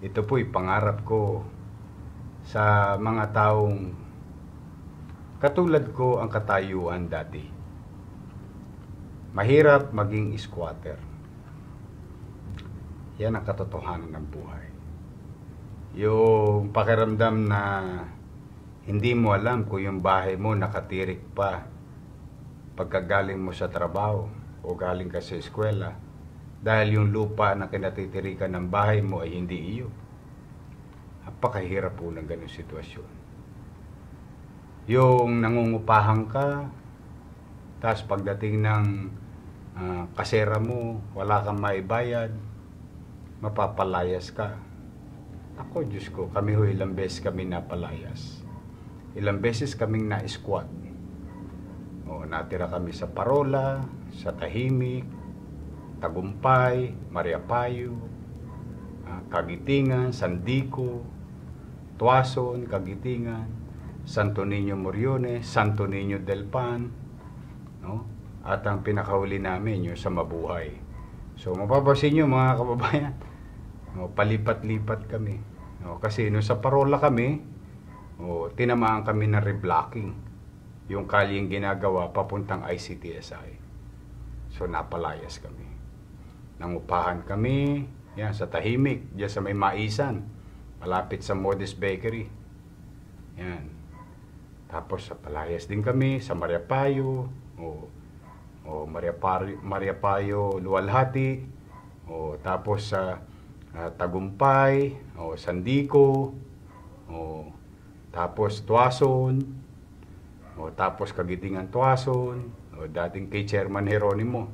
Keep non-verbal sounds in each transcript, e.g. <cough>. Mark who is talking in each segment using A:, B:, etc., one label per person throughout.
A: ito po'y pangarap ko sa mga taong katulad ko ang katayuan dati. Mahirap maging squatter. Yan ang katotohanan ng buhay. Yung pakiramdam na hindi mo alam kung yung bahay mo nakatirik pa pagkagaling mo sa trabaho o galing ka sa eskwela dahil yung lupa na kinatitirikan ng bahay mo ay hindi iyo. Napakahirap po ng ganong sitwasyon. Yung nangungupahan ka, tapos pagdating ng uh, kasera mo, wala kang maibayad, mapapalayas ka. Ako, Diyos ko, kami ho ilang beses kami napalayas. Ilang beses kaming na-squat. O, natira kami sa Parola, sa Tahimik, Tagumpay, Maria Payo, ah, Kagitingan, Sandico, Tuason, Kagitingan, Santo Niño Moriones, Santo Niño del Pan, no? At ang pinakahuli namin yung sa Mabuhay. So mapapansin niyo mga kababayan, <laughs> no, palipat-lipat kami. No, kasi no sa parola kami, no, tinamaan kami ng reblocking yung kalyeng ginagawa papuntang ICTSI. So napalayas kami. Nangupahan kami yan, sa Tahimik, diyan sa may Maisan, malapit sa Modest Bakery. Yan. Tapos sa Palayas din kami, sa Maria Payo o, o Maria, Maria Payo Luwalhati, o tapos sa uh, Tagumpay, o Sandico, o tapos Tuason, o tapos Kagitingan Tuason, o dating kay Chairman Heronimo.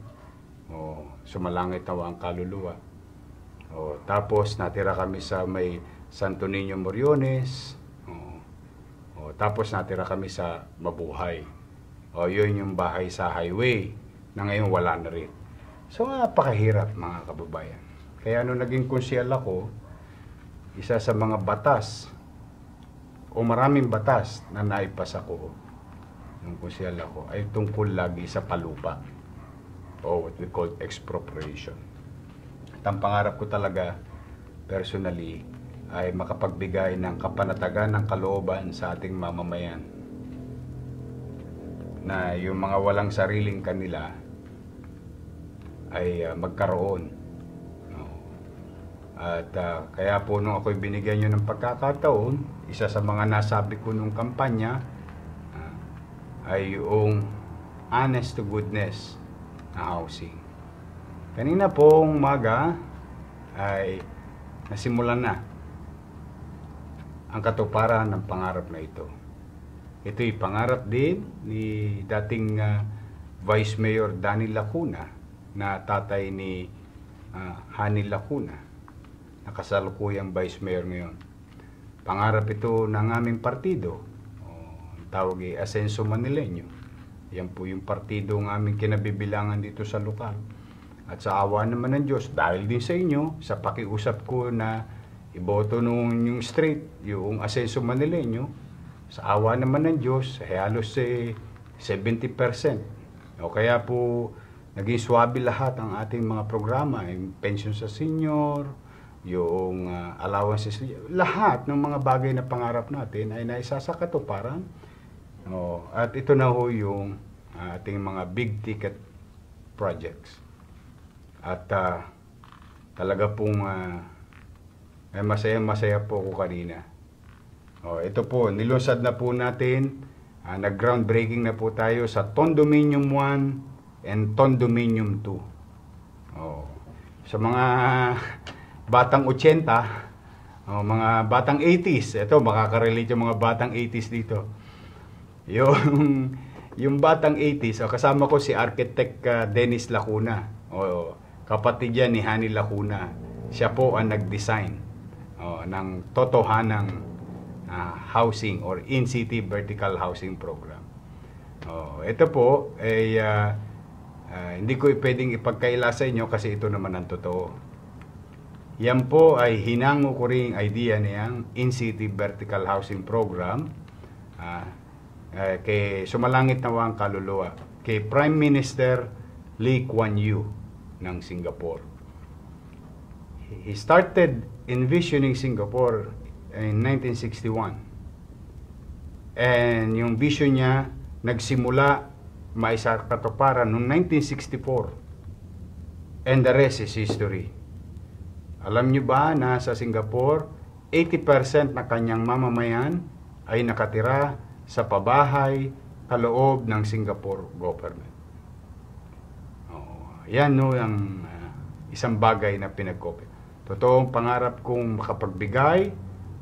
A: O sumalangit na ang kaluluwa. O, tapos natira kami sa may Santo Niño Moriones. O, o, tapos natira kami sa Mabuhay. O, yun yung bahay sa highway na ngayon wala na rin. So, napakahirap mga kababayan. Kaya nung naging konsyal ako, isa sa mga batas o maraming batas na naipasa ko yung konsyal ako ay tungkol lagi sa palupa o what we call expropriation. At ang pangarap ko talaga personally ay makapagbigay ng kapanatagan ng kalooban sa ating mamamayan na yung mga walang sariling kanila ay uh, magkaroon at uh, kaya po nung ako'y binigyan nyo ng pagkakataon, isa sa mga nasabi ko nung kampanya uh, ay yung honest to goodness na ah, housing. Oh, Kanina pong maga ay nasimulan na ang katuparan ng pangarap na ito. Ito'y pangarap din ni dating uh, Vice Mayor Danny Lacuna na tatay ni uh, Hani Lacuna na kasalukuyang Vice Mayor ngayon. Pangarap ito ng aming partido, o, tawag ay Asenso Manileño yan po yung partido ng aming kinabibilangan dito sa lokal. At sa awa naman ng Diyos, dahil din sa inyo, sa pakiusap ko na iboto nung yung straight, yung asenso Manileño, sa awa naman ng Diyos, eh, halos eh, 70%. O kaya po, naging swabe lahat ang ating mga programa, yung pension sa senior, yung uh, allowances, lahat ng mga bagay na pangarap natin ay naisasakatuparan. Oh, at ito na ho yung uh, ating mga big ticket projects. At uh, talaga pong uh, ah, ay eh, masaya masaya po ako kanina. Oh, ito po, nilusad na po natin. Uh, Nag-groundbreaking na po tayo sa Condominium 1 and Condominium 2. Oh, sa mga <laughs> batang 80, oh, mga batang 80s, ito makaka-relate yung mga batang 80s dito yung, <laughs> yung batang 80s, oh, kasama ko si architect uh, Dennis Lacuna. Oh, kapatid yan ni Hani Lacuna. Siya po ang nag-design oh, ng totohanang uh, housing or in-city vertical housing program. Oh, ito po, ay eh, uh, uh, hindi ko pwedeng ipagkaila sa inyo kasi ito naman ang totoo. Yan po ay hinango ko rin idea niyang in-city vertical housing program. Uh, uh, kay sumalangit na ang kaluluwa kay Prime Minister Lee Kuan Yew ng Singapore. He started envisioning Singapore in 1961. And yung vision niya nagsimula maisa katuparan noong 1964. And the rest is history. Alam niyo ba na sa Singapore, 80% na kanyang mamamayan ay nakatira sa pabahay kaloob ng Singapore government. Oo, yan no, ang uh, isang bagay na pinag-copy. Totoong pangarap kong makapagbigay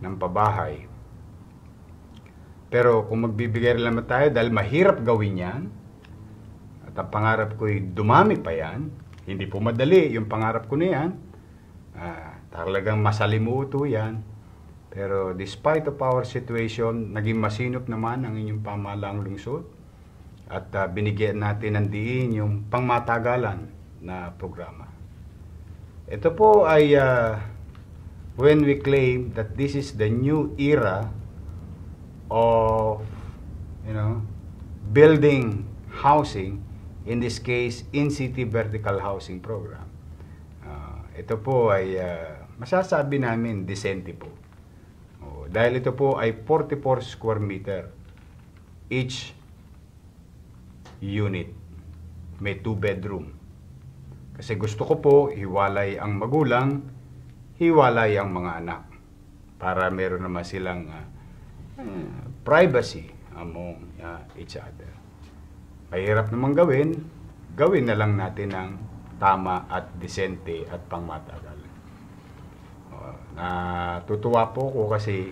A: ng pabahay. Pero kung magbibigay rin tayo dahil mahirap gawin yan, at ang pangarap ko'y dumami pa yan, hindi po madali yung pangarap ko na yan, uh, talagang masalimuto yan, pero despite of power situation, naging masinop naman ang inyong pamalaang lungsod at uh, binigyan natin ng diin yung pangmatagalan na programa. Ito po ay uh, when we claim that this is the new era of you know building housing in this case in city vertical housing program. Uh, ito po ay uh, masasabi namin decente po dahil ito po ay 44 square meter each unit may 2 bedroom kasi gusto ko po hiwalay ang magulang hiwalay ang mga anak para meron naman silang uh, privacy among uh, each other mahirap naman gawin gawin na lang natin ang tama at disente at pangmatagal uh, natutuwa po ko kasi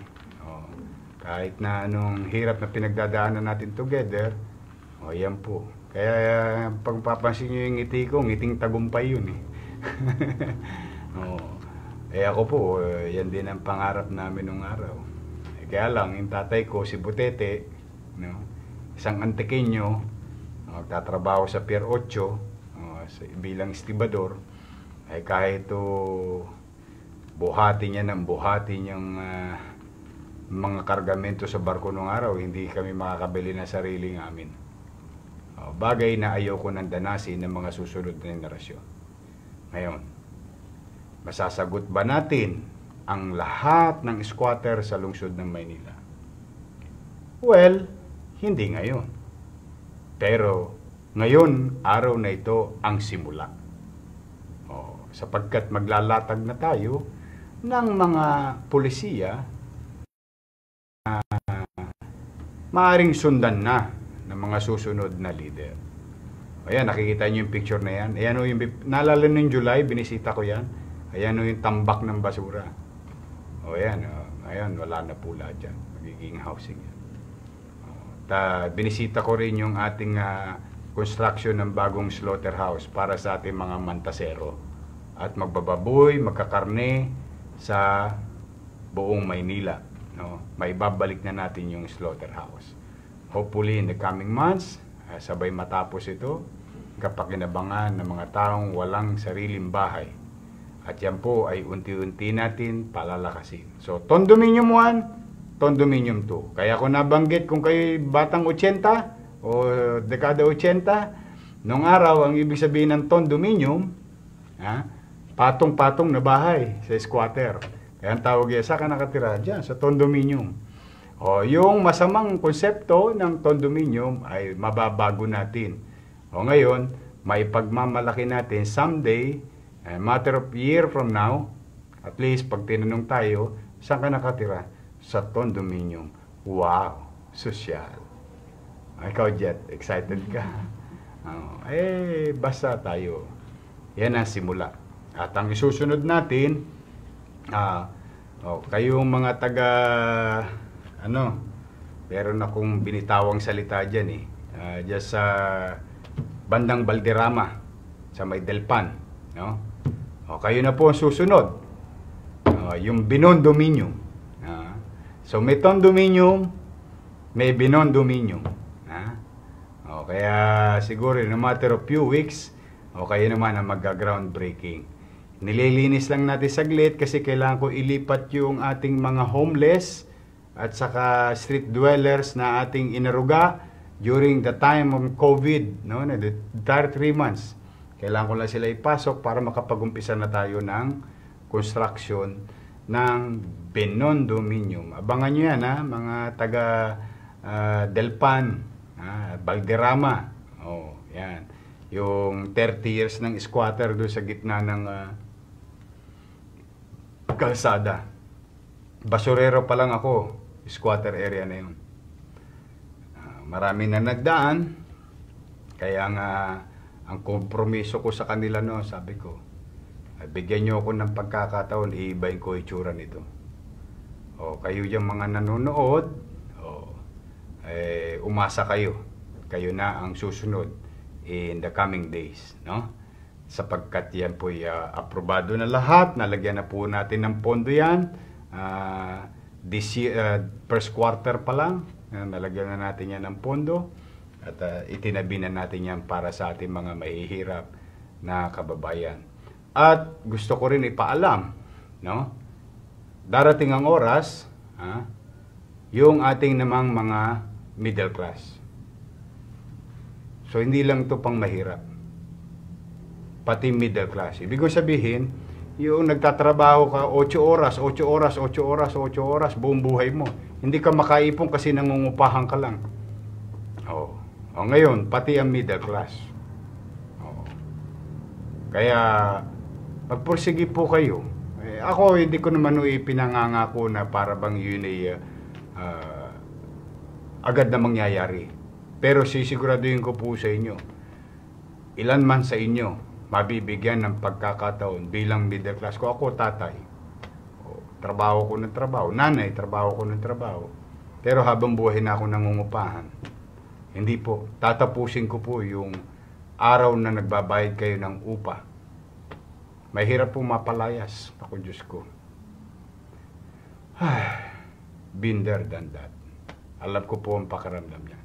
A: kahit na anong hirap na pinagdadaanan natin together, o oh, yan po. Kaya pagpapansin nyo yung ngiti ko, ngiting tagumpay yun eh. <laughs> oh. Eh ako po, eh, yan din ang pangarap namin nung araw. Eh, kaya lang, yung tatay ko, si Butete, no? isang antikenyo, magtatrabaho sa Pier 8, oh, sa, bilang estibador, ay eh, kahit to oh, buhati niya ng buhati niyang uh, mga kargamento sa barko noong araw, hindi kami makakabili ng sarili amin. O, oh, bagay na ayoko nang danasin ng mga susunod na generasyon. Ngayon, masasagot ba natin ang lahat ng squatter sa lungsod ng Maynila? Well, hindi ngayon. Pero ngayon, araw na ito ang simula. O, oh, sapagkat maglalatag na tayo ng mga pulisya maaring sundan na ng mga susunod na leader. Ayan, nakikita niyo yung picture na yan. Ayan o yung, naalala nyo yung July, binisita ko yan. Ayan o yung tambak ng basura. O ayan, o, ayan, wala na pula dyan. Magiging housing yan. O, ta, binisita ko rin yung ating uh, construction ng bagong slaughterhouse para sa ating mga mantasero. At magbababoy, magkakarne sa buong Maynila no, may babalik na natin yung slaughterhouse. Hopefully in the coming months, uh, sabay matapos ito, kapakinabangan ng mga taong walang sariling bahay. At yan po ay unti-unti natin palalakasin. So, Condominium 1, Condominium 2. Kaya kung nabanggit kung kayo batang 80 o dekada 80, nung araw, ang ibig sabihin ng condominium, ha, ah, patong-patong na bahay sa squatter. Kaya ang tawag yan, saan ka nakatira? Diyan, sa condominium. O, yung masamang konsepto ng condominium ay mababago natin. O ngayon, may pagmamalaki natin someday, a eh, matter of year from now, at least pag tinanong tayo, saan ka nakatira? Sa condominium. Wow! Social. Ah, ikaw, Jet, excited ka? <laughs> Oh, eh, basa tayo. Yan ang simula. At ang isusunod natin, Ah, oh, kayong mga taga ano, Pero na kung binitawang salita diyan eh. Uh, ah, just sa uh, bandang Balderrama sa May Delpan, no? Oh, kayo na po ang susunod. Uh, yung Dominion. Uh, ah, so may Dominion, may binondominium. Uh, oh, kaya siguro in a matter of few weeks, o oh, kayo naman ang magga-groundbreaking. Nililinis lang natin saglit kasi kailangan ko ilipat yung ating mga homeless at saka street dwellers na ating inaruga during the time of COVID, no? Na the three months. Kailangan ko lang sila ipasok para makapag-umpisa na tayo ng construction ng Benondominium. Abangan nyo yan, ha? mga taga uh, ah, Delpan, ha? Balderrama. Oh, yan. Yung 30 years ng squatter doon sa gitna ng uh, kalsada. Basurero pa lang ako, squatter area na yun. Uh, marami na nagdaan, kaya nga ang kompromiso ko sa kanila no, sabi ko, bigyan nyo ako ng pagkakataon, iibayin ko itsura nito. O kayo yung mga nanonood, o, eh, umasa kayo. Kayo na ang susunod in the coming days, no? sapagkat yan po ay uh, aprobado na lahat. Nalagyan na po natin ng pondo yan. Uh, this year, uh, first quarter pa lang, uh, nalagyan na natin yan ng pondo at uh, itinabi na natin yan para sa ating mga mahihirap na kababayan. At gusto ko rin ipaalam, no? Darating ang oras, ha? yung ating namang mga middle class. So hindi lang to pang mahirap pati middle class. Ibig sabihin, yung nagtatrabaho ka 8 oras, 8 oras, 8 oras, 8 oras, buong buhay mo. Hindi ka makaipon kasi nangungupahan ka lang. Oh. oh ngayon, pati ang middle class. Oh. Kaya, magpursige po kayo. Eh, ako, hindi ko naman ipinangangako na para bang yun ay uh, agad na mangyayari. Pero sisiguraduhin ko po sa inyo, ilan man sa inyo, mabibigyan ng pagkakataon bilang middle class ko. Ako tatay, trabaho ko ng trabaho. Nanay, trabaho ko ng trabaho. Pero habang buhay na ako nangungupahan, hindi po, tatapusin ko po yung araw na nagbabayad kayo ng upa. Mahirap po mapalayas, ako Diyos ko. Binder than that. Alam ko po ang pakiramdam niya.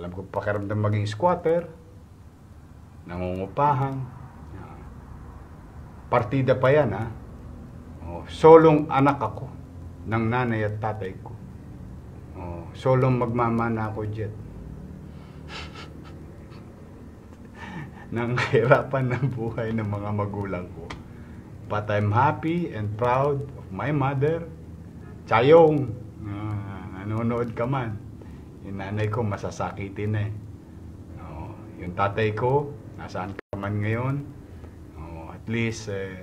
A: Alam ko pakiramdam maging squatter, nangungupahan. Partida pa yan, ha? Oh, solong anak ako ng nanay at tatay ko. Oh, solong magmamana ako jet. <laughs> Nang hirapan ng buhay ng mga magulang ko. But I'm happy and proud of my mother, Chayong. Ah, nanonood ka man. Yung nanay ko masasakitin eh. Oh, yung tatay ko, nasaan ka man ngayon oh, at least eh,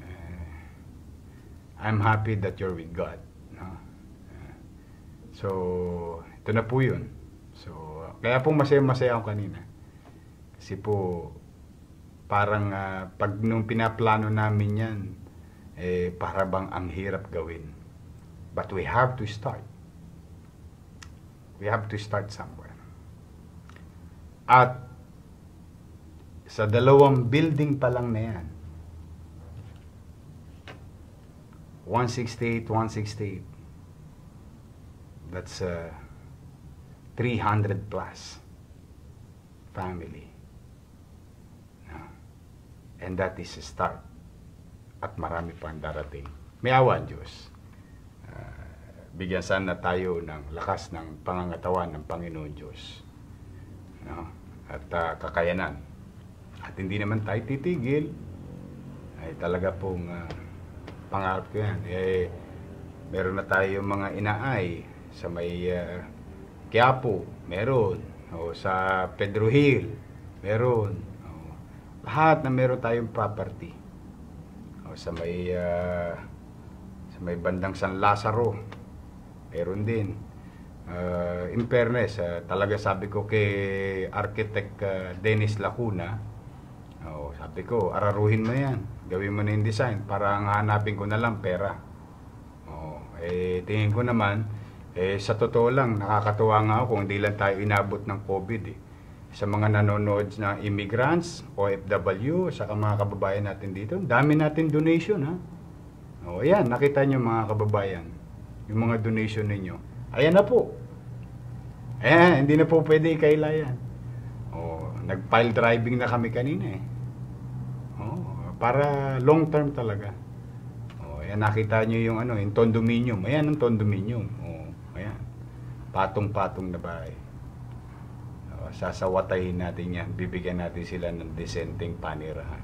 A: eh, I'm happy that you're with God no? Eh, so ito na po yun so kaya po masaya masaya ako kanina kasi po parang uh, pag nung pinaplano namin yan eh para bang ang hirap gawin but we have to start we have to start somewhere at sa dalawang building pa lang na yan. 168, 168. That's uh, 300 plus family. Ah. And that is a start. At marami pang darating. May awan, Diyos. Uh, bigyan sana tayo ng lakas ng pangangatawan ng Panginoon Diyos. No? Ah, at uh, kakayanan hindi naman tayo titigil, ay talaga pong uh, pangarap ko yan. Eh, meron na tayo mga inaay sa may uh, Quiapo, meron. O sa Pedro Hill, meron. O, lahat na meron tayong property. O sa may uh, sa may bandang San Lazaro, meron din. Uh, in fairness, uh, talaga sabi ko kay Architect uh, Dennis Lacuna, Oo, sabi ko, araruhin mo yan. Gawin mo na yung design para ang hanapin ko na lang pera. Oo, eh tingin ko naman, eh sa totoo lang, nakakatuwa nga ako kung hindi lang tayo inabot ng COVID eh. Sa mga nanonood na immigrants, OFW, sa mga kababayan natin dito, dami natin donation ha. Oo, ayan, nakita nyo mga kababayan, yung mga donation ninyo. Ayan na po. Eh, hindi na po pwede ikaila yan. Nag-pile driving na kami kanina eh. Oh, para long term talaga. Oh, ayan nakita niyo yung ano, yung condominium. Ayan ang condominium. Oh, ayan. Patong-patong na bahay. Oh, sasawatayin natin yan. Bibigyan natin sila ng dissenting panirahan.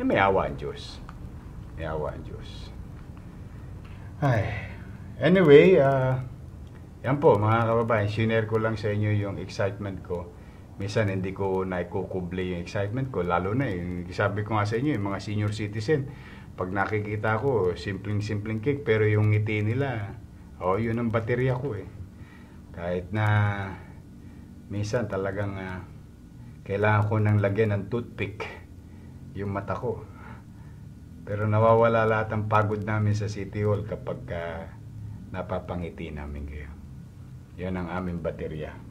A: Eh, may awa ang Diyos. May awa ang Diyos. Ay. Anyway, ah... Uh, yan po mga kababayan, sinare ko lang sa inyo yung excitement ko minsan hindi ko naikukuble yung excitement ko. Lalo na yung sabi ko nga sa inyo, yung mga senior citizen, pag nakikita ko, simpleng-simpleng cake, pero yung ngiti nila, oh, yun ang baterya ko eh. Kahit na minsan talagang uh, kailangan ko nang lagyan ng toothpick yung mata ko. Pero nawawala lahat ang pagod namin sa City Hall kapag uh, napapangiti namin kayo. Yan ang aming baterya.